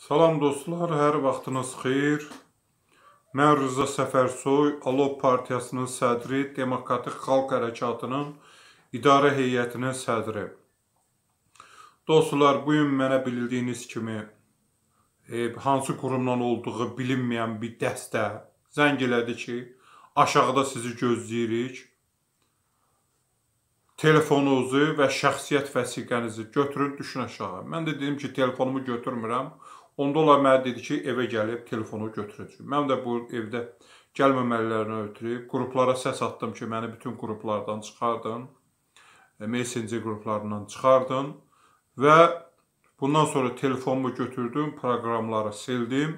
Salam dostlar, hər vaxtınız xeyir. Mən Rıza Səfərsoy, Alov Partiyasının sədri, Demokratik Xalq Hərəkatının idarə heyətinin sədri. Dostlar, bugün mənə bildiyiniz kimi e, hansı qurumdan olduğu bilinməyən bir dəstə zəng elədi ki, aşağıda sizi gözləyirik. Telefonunuzu və şəxsiyyət vəsiqənizi götürün, düşün aşağı. Mən də dedim ki, telefonumu götürmürəm. Onda onlar mənə dedi ki, evə gəlib telefonu götürəcəm. Mən də bu evdə gəlməmələrinə ötürü qruplara səs atdım ki, məni bütün qruplardan çıxardın. E, messenger qruplarından çıxardın və bundan sonra telefonumu götürdüm, proqramları sildim.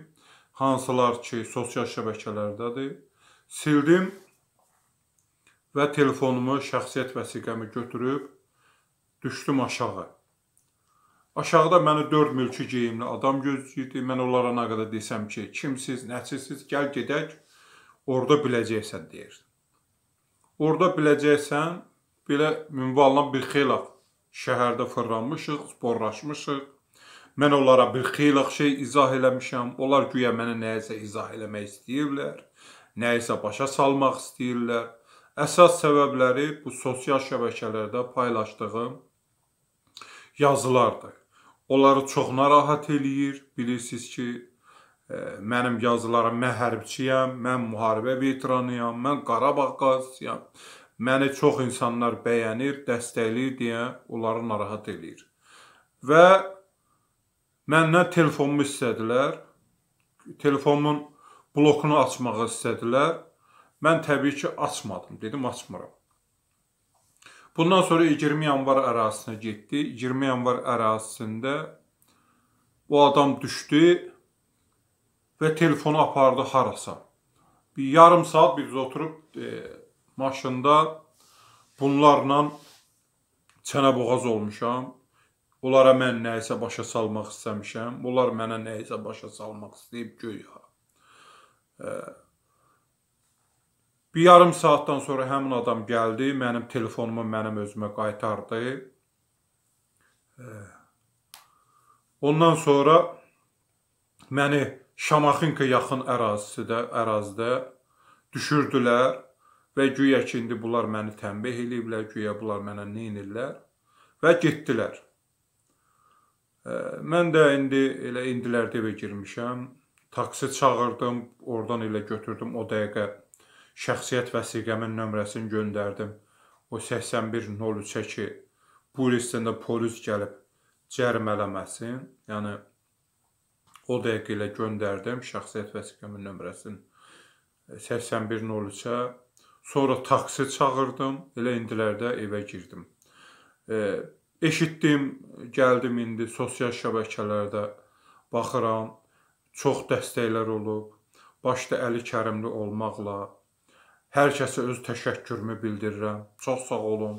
Hansılar ki, sosial şəbəkələrdədir. Sildim və telefonumu, şəxsiyyət vəsiqəmi götürüb düşdüm aşağı. Aşağıda məni 4 mülki geyimli adam gözləyirdi. Mən onlara nə qədər desəm ki, kimsiz, nəçisiz, gəl gedək, orada biləcəksən deyir. Orada biləcəksən, belə minvalına bir xeylax şəhərdə fırlanmışıq, sporlaşmışıq. Mən onlara bir xeylax şey izah eləmişəm. Onlar güya mənə nəyəsə izah eləmək istəyirlər, nəyisə başa salmaq istəyirlər. Əsas səbəbləri bu sosial şəbəkələrdə paylaşdığım yazılardır. Onları çox narahat eləyir. Bilirsiniz ki, ə, e, mənim yazılarım, mən hərbçiyəm, mən müharibə veteranıyam, mən Qarabağ qazisiyam. Məni çox insanlar bəyənir, dəstəkləyir deyə onları narahat eləyir. Və məndən telefonumu istədilər. Telefonumun blokunu açmağı istədilər. Mən təbii ki, açmadım. Dedim, açmıram. Bundan sonra 20 yanvar ərazisinə getdi. 20 yanvar ərazisində bu adam düşdü və telefonu apardı harasa. Bir yarım saat biz oturub e, maşında bunlarla çənə boğaz olmuşam. Onlara mən nəyisə başa salmaq istəmişəm. Onlar mənə nəyisə başa salmaq istəyib göyə. E, Bir yarım saatdan sonra həmin adam gəldi, mənim telefonumu mənim özümə qaytardı. Ondan sonra məni Şamaxınka yaxın ərazisidə, ərazidə düşürdülər və güya ki, indi bunlar məni tənbih eləyiblər, güya bunlar mənə nə edirlər və getdilər. Mən də indi elə indilər evə girmişəm. Taksi çağırdım, oradan elə götürdüm o dəqiqə şəxsiyyət vəsiqəmin nömrəsini göndərdim. O 8103-ə ki, bu listəndə polis gəlib cərm eləməsin. Yəni o dəqiqə ilə göndərdim şəxsiyyət vəsiqəmin nömrəsini 8103-ə. Sonra taksi çağırdım. Elə indilərdə evə girdim. E, eşitdim, gəldim indi sosial şəbəkələrdə baxıram. Çox dəstəklər olub. Başda Əli Kərimli olmaqla Hər kəsə öz təşəkkürümü bildirirəm. Çox sağ olun.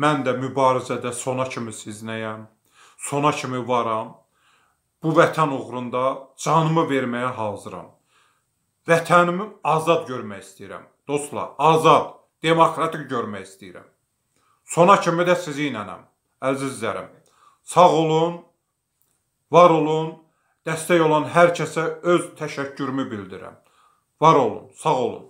Mən də mübarizədə sona kimi sizinləyəm. Sona kimi varam. Bu vətən uğrunda canımı verməyə hazıram. Vətənimi azad görmək istəyirəm. Dostlar, azad, demokratik görmək istəyirəm. Sona kimi də sizi inənəm, əzizlərim. Sağ olun, var olun, dəstək olan hər kəsə öz təşəkkürümü bildirirəm. Var olun, sağ olun.